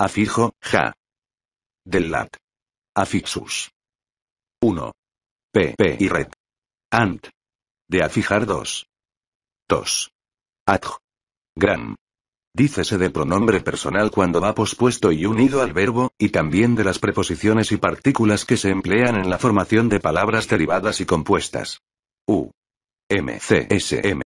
Afijo, ja. Del lat. Afixus. 1. PP y red. Ant. De afijar 2. Tos. Adj. Gram. Dícese de pronombre personal cuando va pospuesto y unido al verbo, y también de las preposiciones y partículas que se emplean en la formación de palabras derivadas y compuestas. U. M. C. S. M.